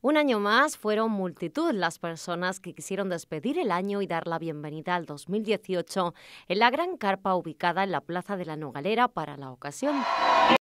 Un año más fueron multitud las personas que quisieron despedir el año y dar la bienvenida al 2018 en la gran carpa ubicada en la Plaza de la Nogalera para la ocasión.